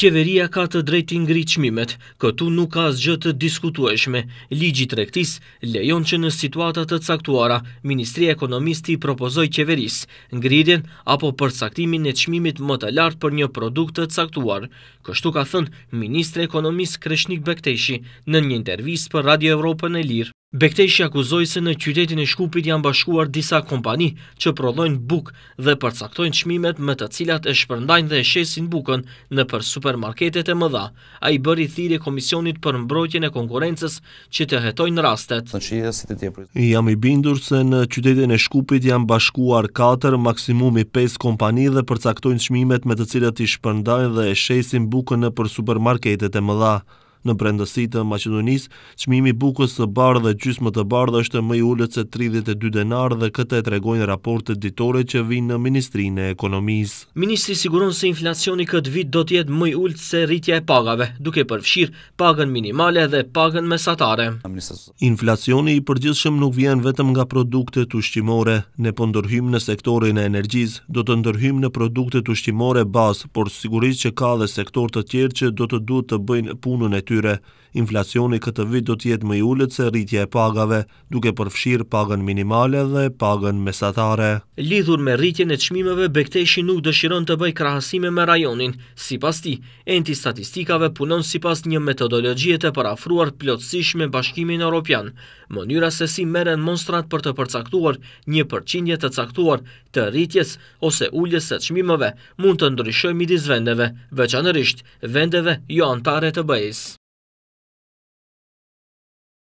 Qeveria ka të drejti ngri qmimet, këtu nuk ka zgjë të diskutueshme. Ligji të rektis lejon që në situatat të caktuara, Ministri Ekonomisti propozoj qeveris, ngridjen apo përcaktimin e qmimit më të lartë për një produkt të caktuar. Kështu ka thënë Ministri Ekonomist Kreshnik Bekteshi në një intervjis për Radio Europën e Lirë. Bektejsh i akuzoj se në qytetin e shkupit janë bashkuar disa kompani që prodhojnë buk dhe përcaktojnë qmimet me të cilat e shpërndajnë dhe e shesin bukën në për supermarketet e mëdha. A i bëri thiri komisionit për mbrojtjen e konkurences që të hetojnë rastet. Jam i bindur se në qytetin e shkupit janë bashkuar 4, maksimumi 5 kompani dhe përcaktojnë qmimet me të cilat i shpërndajnë dhe e shesin bukën në për supermarketet e mëdha. Në brendësi të Macedonisë, çmimi i bukës së bardhë dhe gjysmë të bardhë është më i ulët se 32 denar dhe këtë e tregojnë raportet ditore që vijnë në Ministrinë e Ekonomisë. Ministri siguron se inflacioni këtë vit do të jetë më i ulët se rritja e pagave, duke përfshirë pagën minimale dhe pagën mesatare. Inflacioni i përgjithshëm nuk vjen vetëm nga produktet ushqimore, ne po ndërhyjmë në sektorin e energjisë, do të ndërhyjmë në produktet ushqimore bazë, por sigurisht që ka dhe sektor të tjerë që do të duhet të bëjnë punën e tyre. Inflacioni këtë vit do tjetë më i ullët se rritje e pagave, duke përfshirë pagën minimale dhe pagën mesatare. Lidhur me rritjen e qmimeve, Bekteshi nuk dëshiron të bëj krahësime me rajonin. Si pas ti, enti statistikave punon si pas një metodologjie të parafruar plotësish me bashkimin Europian, mënyra se si meren monstrat për të përcaktuar një përqindje të caktuar të rritjes ose ullës e qmimeve mund të ndryshoj midis vendeve, veçanërisht vendeve jo antare të bëjës.